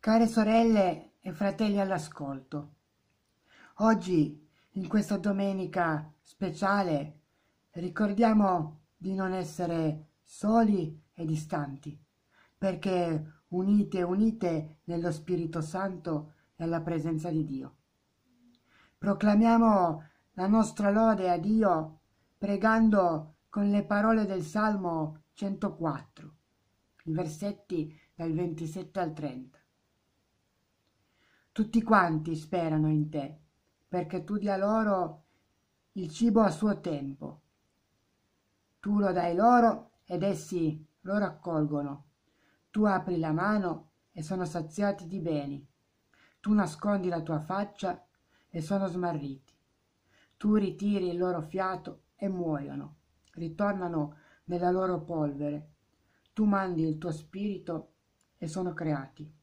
Care sorelle e fratelli all'ascolto, oggi in questa domenica speciale ricordiamo di non essere soli e distanti, perché unite, unite nello Spirito Santo e alla presenza di Dio. Proclamiamo la nostra lode a Dio pregando con le parole del Salmo 104, i versetti dal 27 al 30 tutti quanti sperano in te, perché tu dia loro il cibo a suo tempo. Tu lo dai loro ed essi lo raccolgono. Tu apri la mano e sono saziati di beni. Tu nascondi la tua faccia e sono smarriti. Tu ritiri il loro fiato e muoiono, ritornano nella loro polvere. Tu mandi il tuo spirito e sono creati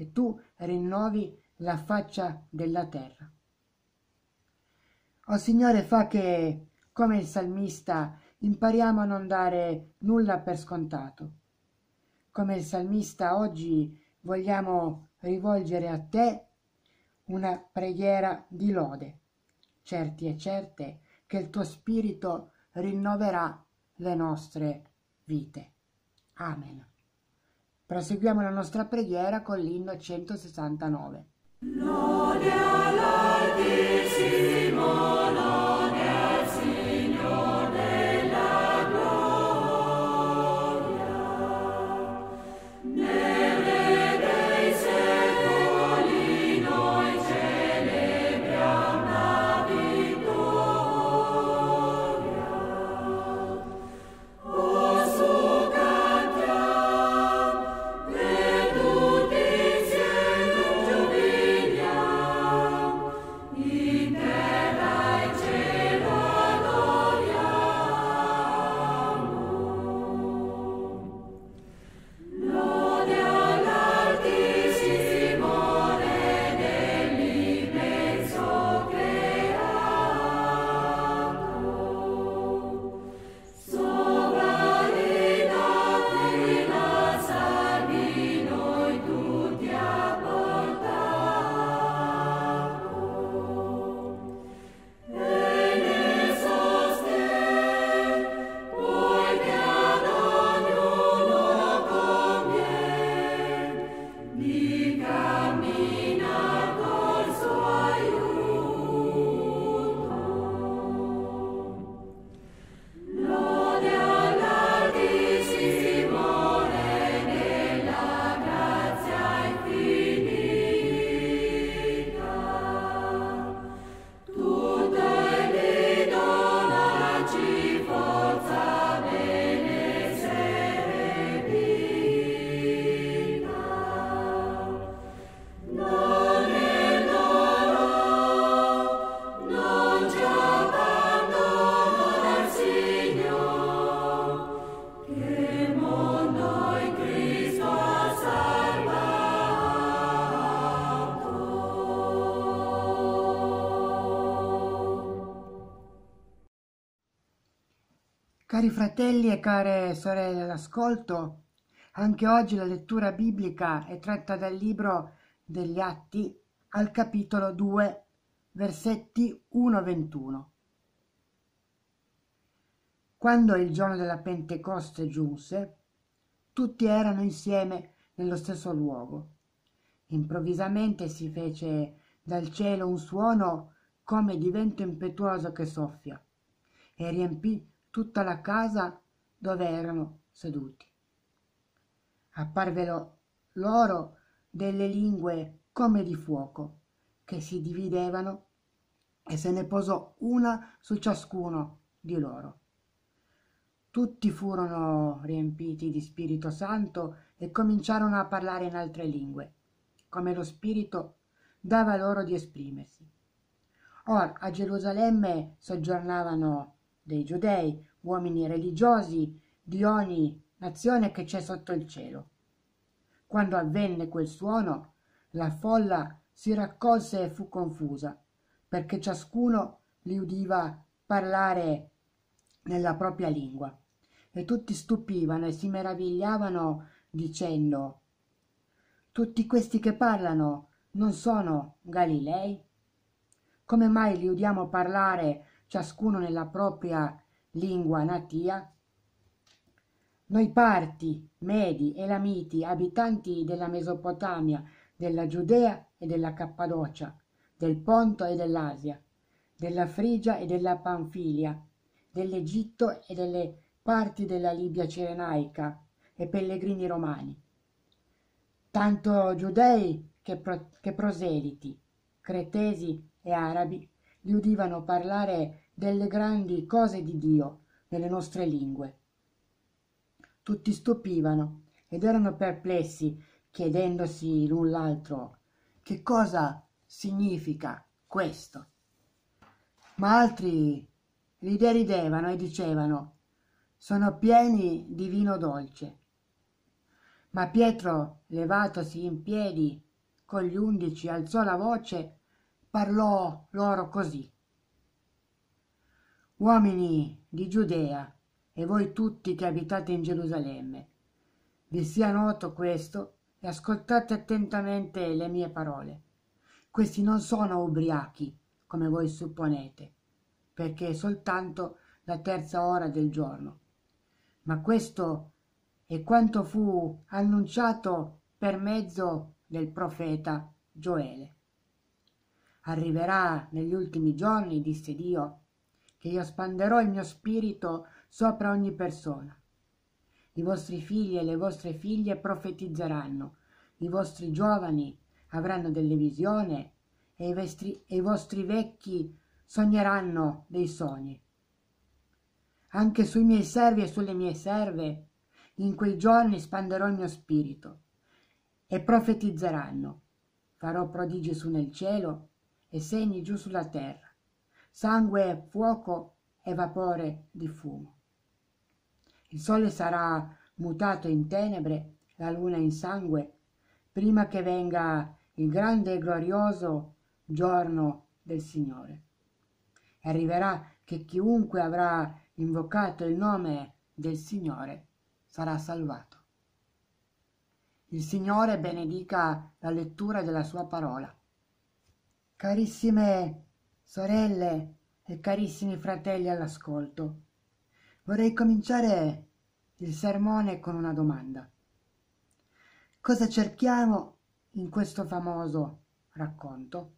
e tu rinnovi la faccia della terra. O Signore, fa che, come il salmista, impariamo a non dare nulla per scontato. Come il salmista oggi vogliamo rivolgere a te una preghiera di lode, certi e certe che il tuo spirito rinnoverà le nostre vite. Amen. Proseguiamo la nostra preghiera con l'inno 169. Lode all'Altissimo. Cari fratelli e care sorelle d'ascolto, anche oggi la lettura biblica è tratta dal libro degli Atti al capitolo 2, versetti 1-21. Quando il giorno della Pentecoste giunse, tutti erano insieme nello stesso luogo. Improvvisamente si fece dal cielo un suono come di vento impetuoso che soffia e riempì tutta la casa dove erano seduti apparvero loro delle lingue come di fuoco che si dividevano e se ne posò una su ciascuno di loro tutti furono riempiti di Spirito Santo e cominciarono a parlare in altre lingue, come lo Spirito dava loro di esprimersi. Or a Gerusalemme soggiornavano dei giudei, uomini religiosi, di ogni nazione che c'è sotto il cielo. Quando avvenne quel suono, la folla si raccolse e fu confusa, perché ciascuno li udiva parlare nella propria lingua. E tutti stupivano e si meravigliavano dicendo Tutti questi che parlano non sono Galilei? Come mai li udiamo parlare ciascuno nella propria lingua natia, noi parti, medi, elamiti, abitanti della Mesopotamia, della Giudea e della Cappadocia, del Ponto e dell'Asia, della Frigia e della Panfilia, dell'Egitto e delle parti della Libia cirenaica e pellegrini romani, tanto giudei che, pro- che proseliti, cretesi e arabi, li udivano parlare delle grandi cose di dio nelle nostre lingue tutti stupivano ed erano perplessi chiedendosi l'un l'altro che cosa significa questo ma altri li deridevano e dicevano sono pieni di vino dolce ma pietro levatosi in piedi con gli undici alzò la voce parlò loro così uomini di Giudea e voi tutti che abitate in Gerusalemme vi sia noto questo e ascoltate attentamente le mie parole questi non sono ubriachi come voi supponete perché è soltanto la terza ora del giorno ma questo è quanto fu annunciato per mezzo del profeta Gioele arriverà negli ultimi giorni disse dio che io spanderò il mio spirito sopra ogni persona i vostri figli e le vostre figlie profetizzeranno i vostri giovani avranno delle visioni e i, vestri, e i vostri vecchi sogneranno dei sogni anche sui miei servi e sulle mie serve in quei giorni spanderò il mio spirito e profetizzeranno. Farò prodigi su nel cielo e segni giù sulla terra sangue fuoco e vapore di fumo il sole sarà mutato in tenebre la luna in sangue prima che venga il grande e glorioso giorno del Signore. Arriverà che chiunque avrà invocato il nome del Signore sarà salvato. Il Signore benedica la lettura della sua parola. Carissime sorelle e carissimi fratelli all'ascolto, vorrei cominciare il sermone con una domanda. Cosa cerchiamo in questo famoso racconto?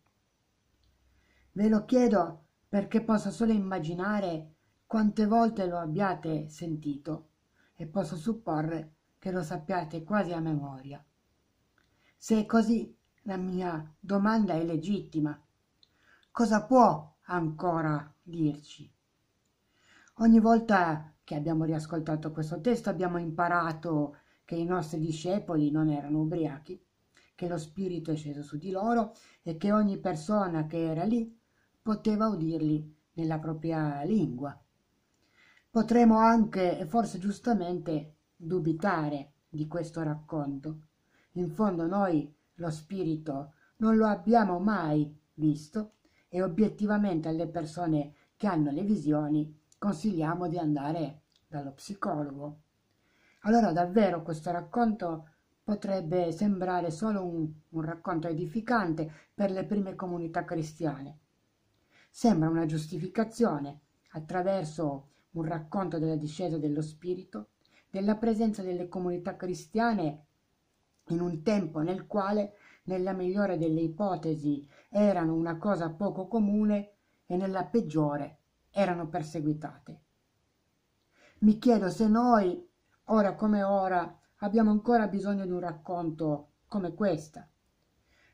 Ve lo chiedo perché posso solo immaginare quante volte lo abbiate sentito e posso supporre che lo sappiate quasi a memoria. Se è così, la mia domanda è legittima. Cosa può ancora dirci? Ogni volta che abbiamo riascoltato questo testo abbiamo imparato che i nostri discepoli non erano ubriachi, che lo Spirito è sceso su di loro e che ogni persona che era lì poteva udirli nella propria lingua. Potremmo anche, e forse giustamente, dubitare di questo racconto. In fondo noi lo spirito non lo abbiamo mai visto e obiettivamente alle persone che hanno le visioni consigliamo di andare dallo psicologo. Allora davvero questo racconto potrebbe sembrare solo un, un racconto edificante per le prime comunità cristiane. Sembra una giustificazione attraverso un racconto della discesa dello Spirito, della presenza delle comunità cristiane in un tempo nel quale, nella migliore delle ipotesi, erano una cosa poco comune e nella peggiore erano perseguitate. Mi chiedo se noi, ora come ora, abbiamo ancora bisogno di un racconto come questa.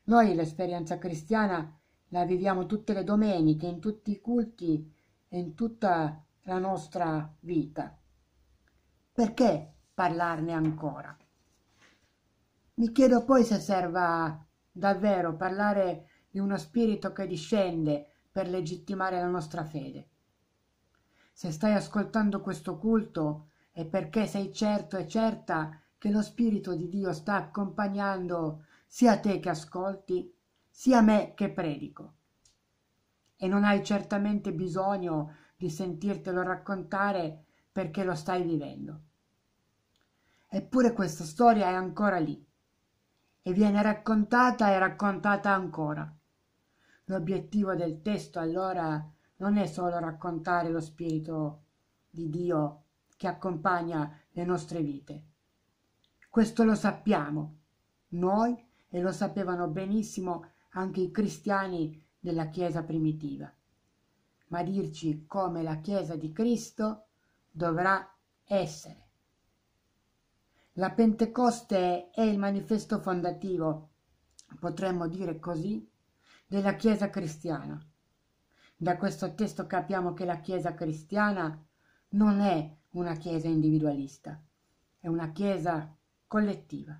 Noi l'esperienza cristiana la viviamo tutte le domeniche, in tutti i culti e in tutta la nostra vita. Perché parlarne ancora? Mi chiedo poi se serva davvero parlare di uno spirito che discende per legittimare la nostra fede. Se stai ascoltando questo culto è perché sei certo e certa che lo Spirito di Dio sta accompagnando sia te che ascolti, sia me che predico. E non hai certamente bisogno di sentirtelo raccontare perché lo stai vivendo. Eppure questa storia è ancora lì, e viene raccontata e raccontata ancora. L'obiettivo del testo allora non è solo raccontare lo Spirito di Dio che accompagna le nostre vite. Questo lo sappiamo, noi e lo sapevano benissimo anche i cristiani della Chiesa primitiva. Ma dirci come la Chiesa di Cristo dovrà essere. La Pentecoste è il manifesto fondativo, potremmo dire così, della Chiesa cristiana. Da questo testo capiamo che la Chiesa cristiana non è una Chiesa individualista, è una Chiesa collettiva.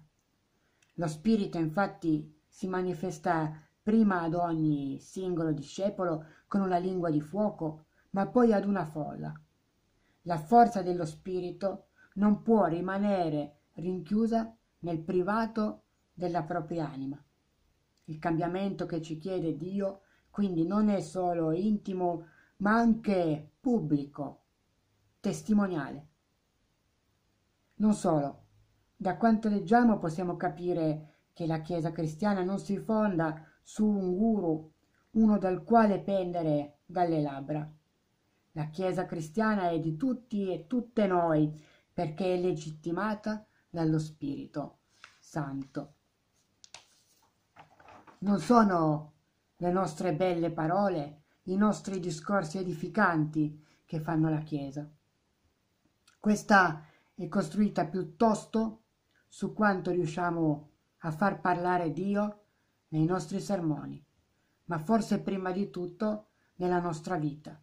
Lo Spirito infatti si manifesta prima ad ogni singolo discepolo con una lingua di fuoco, ma poi ad una folla. La forza dello Spirito non può rimanere rinchiusa nel privato della propria anima. Il cambiamento che ci chiede Dio quindi non è solo intimo, ma anche pubblico, testimoniale. Non solo, da quanto leggiamo possiamo capire che la Chiesa cristiana non si fonda su un guru, uno dal quale pendere dalle labbra. La Chiesa cristiana è di tutti e tutte noi perché è legittimata dallo Spirito Santo. Non sono le nostre belle parole, i nostri discorsi edificanti che fanno la Chiesa. Questa è costruita piuttosto su quanto riusciamo a far parlare Dio nei nostri sermoni, ma forse prima di tutto nella nostra vita.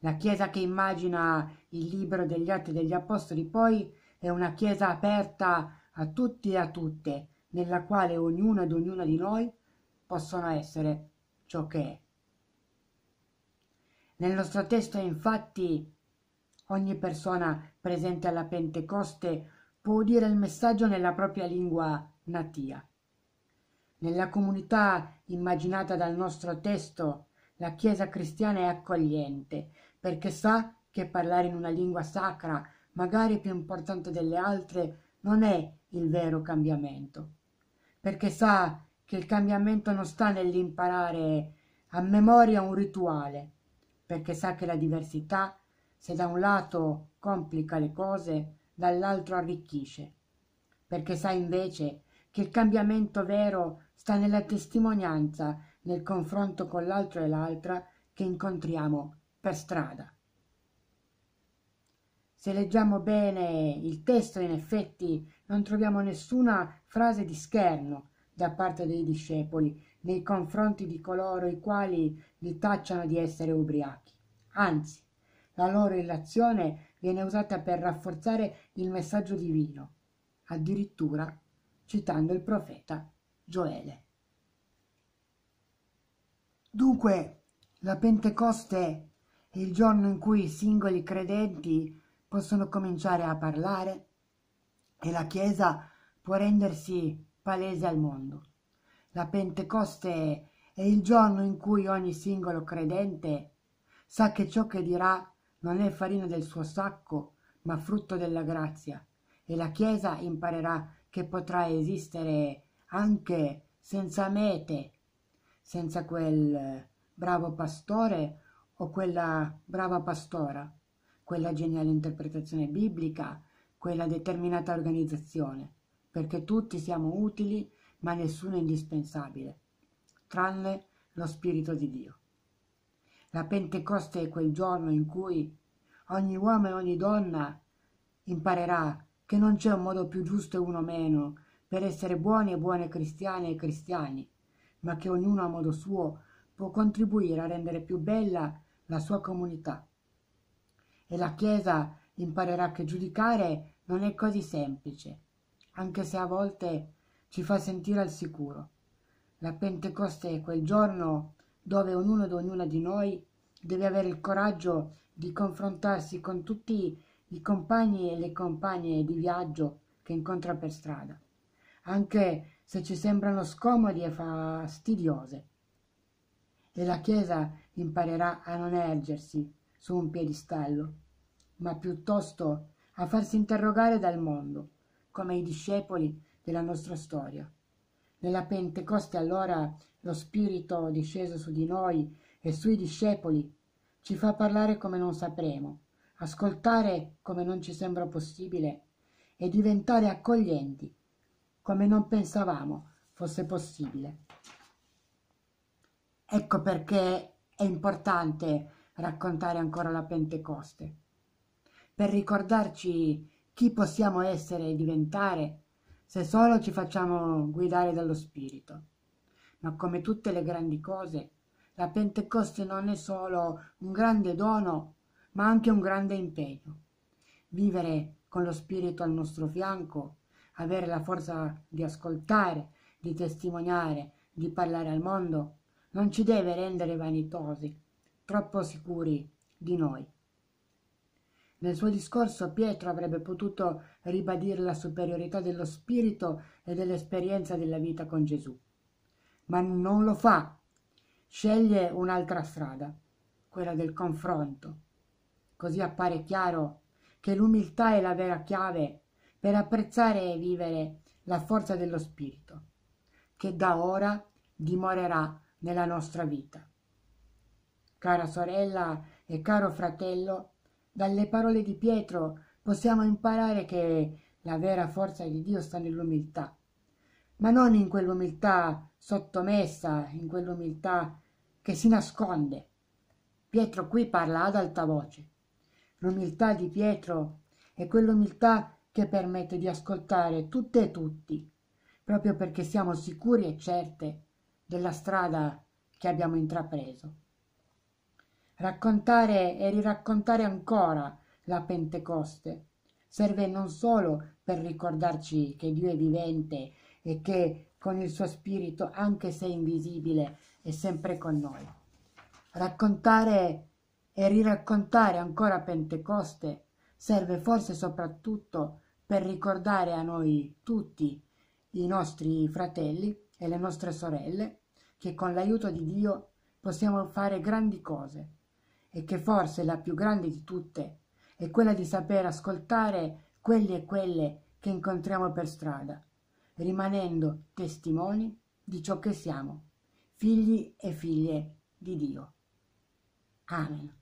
La Chiesa che immagina il libro degli Atti degli Apostoli poi è una chiesa aperta a tutti e a tutte, nella quale ognuno ed ognuna di noi possono essere ciò che è. Nel nostro testo, infatti, ogni persona presente alla Pentecoste può udire il messaggio nella propria lingua natia. Nella comunità immaginata dal nostro testo, la Chiesa cristiana è accogliente, perché sa che parlare in una lingua sacra magari più importante delle altre, non è il vero cambiamento, perché sa che il cambiamento non sta nell'imparare a memoria un rituale, perché sa che la diversità, se da un lato complica le cose, dall'altro arricchisce, perché sa invece che il cambiamento vero sta nella testimonianza, nel confronto con l'altro e l'altra che incontriamo per strada. Se leggiamo bene il testo, in effetti non troviamo nessuna frase di scherno da parte dei discepoli nei confronti di coloro i quali li tacciano di essere ubriachi. Anzi, la loro illazione viene usata per rafforzare il messaggio divino, addirittura citando il profeta Gioele. Dunque, la Pentecoste è il giorno in cui i singoli credenti possono cominciare a parlare e la Chiesa può rendersi palese al mondo. La Pentecoste è il giorno in cui ogni singolo credente sa che ciò che dirà non è farina del suo sacco, ma frutto della grazia, e la Chiesa imparerà che potrà esistere anche senza mete, senza quel bravo pastore o quella brava pastora quella geniale interpretazione biblica, quella determinata organizzazione, perché tutti siamo utili, ma nessuno è indispensabile, tranne lo Spirito di Dio. La Pentecoste è quel giorno in cui ogni uomo e ogni donna imparerà che non c'è un modo più giusto e uno meno per essere buoni e buone cristiane e cristiani, ma che ognuno a modo suo può contribuire a rendere più bella la sua comunità e la Chiesa imparerà che giudicare non è così semplice, anche se a volte ci fa sentire al sicuro. La Pentecoste è quel giorno dove ognuno ed ognuna di noi deve avere il coraggio di confrontarsi con tutti i compagni e le compagne di viaggio che incontra per strada, anche se ci sembrano scomodi e fastidiose. E la Chiesa imparerà a non ergersi su un piedistallo, ma piuttosto a farsi interrogare dal mondo, come i discepoli della nostra storia. Nella Pentecoste allora lo Spirito disceso su di noi e sui discepoli ci fa parlare come non sapremo, ascoltare come non ci sembra possibile e diventare accoglienti come non pensavamo fosse possibile. Ecco perché è importante raccontare ancora la Pentecoste per ricordarci chi possiamo essere e diventare se solo ci facciamo guidare dallo Spirito. Ma come tutte le grandi cose, la Pentecoste non è solo un grande dono, ma anche un grande impegno. Vivere con lo Spirito al nostro fianco, avere la forza di ascoltare, di testimoniare, di parlare al mondo, non ci deve rendere vanitosi, troppo sicuri di noi. Nel suo discorso Pietro avrebbe potuto ribadire la superiorità dello spirito e dell'esperienza della vita con Gesù. Ma non lo fa. Sceglie un'altra strada, quella del confronto. Così appare chiaro che l'umiltà è la vera chiave per apprezzare e vivere la forza dello spirito, che da ora dimorerà nella nostra vita. Cara sorella e caro fratello, dalle parole di Pietro possiamo imparare che la vera forza di Dio sta nell'umiltà, ma non in quell'umiltà sottomessa, in quell'umiltà che si nasconde. Pietro qui parla ad alta voce. L'umiltà di Pietro è quell'umiltà che permette di ascoltare tutte e tutti, proprio perché siamo sicuri e certe della strada che abbiamo intrapreso. Raccontare e riraccontare ancora la Pentecoste serve non solo per ricordarci che Dio è vivente e che con il suo spirito, anche se invisibile, è sempre con noi. Raccontare e riraccontare ancora Pentecoste serve forse soprattutto per ricordare a noi tutti, i nostri fratelli e le nostre sorelle, che con l'aiuto di Dio possiamo fare grandi cose e che forse la più grande di tutte è quella di saper ascoltare quelli e quelle che incontriamo per strada, rimanendo testimoni di ciò che siamo, figli e figlie di Dio. Amen.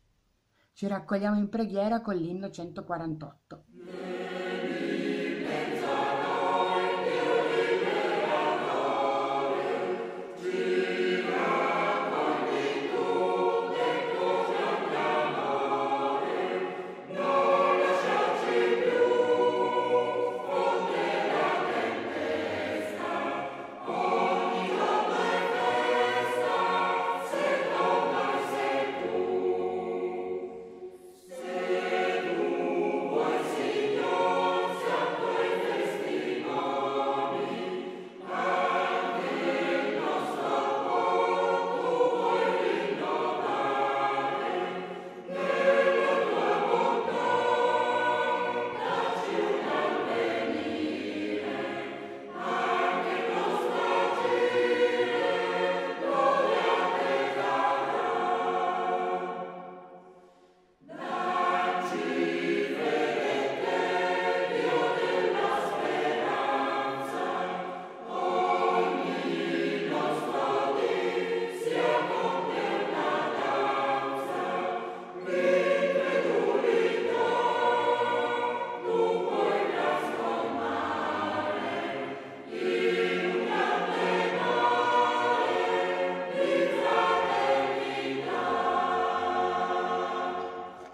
Ci raccogliamo in preghiera con l'inno 148.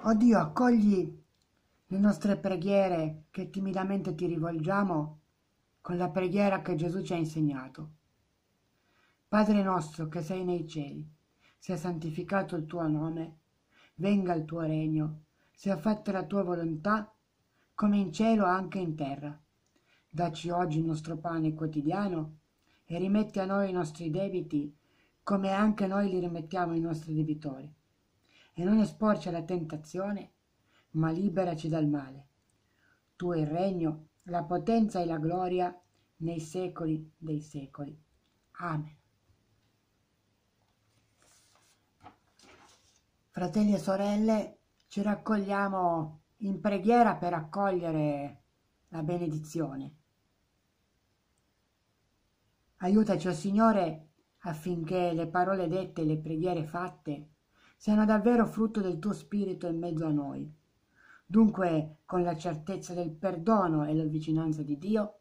O Dio, accogli le nostre preghiere che timidamente ti rivolgiamo con la preghiera che Gesù ci ha insegnato. Padre nostro che sei nei cieli, sia santificato il tuo nome, venga il tuo regno, sia fatta la tua volontà, come in cielo anche in terra. Daci oggi il nostro pane quotidiano e rimetti a noi i nostri debiti, come anche noi li rimettiamo ai nostri debitori e non esporci alla tentazione, ma liberaci dal male. Tu è il regno, la potenza e la gloria nei secoli dei secoli. Amen. Fratelli e sorelle, ci raccogliamo in preghiera per accogliere la benedizione. Aiutaci, oh Signore, affinché le parole dette e le preghiere fatte siano davvero frutto del tuo spirito in mezzo a noi. Dunque, con la certezza del perdono e la vicinanza di Dio,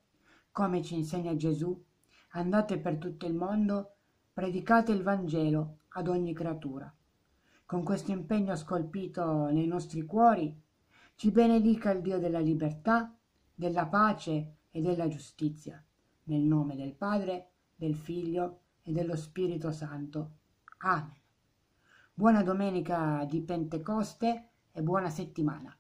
come ci insegna Gesù, andate per tutto il mondo, predicate il Vangelo ad ogni creatura. Con questo impegno scolpito nei nostri cuori, ci benedica il Dio della libertà, della pace e della giustizia, nel nome del Padre, del Figlio e dello Spirito Santo. Amen. Buona domenica di Pentecoste e buona settimana.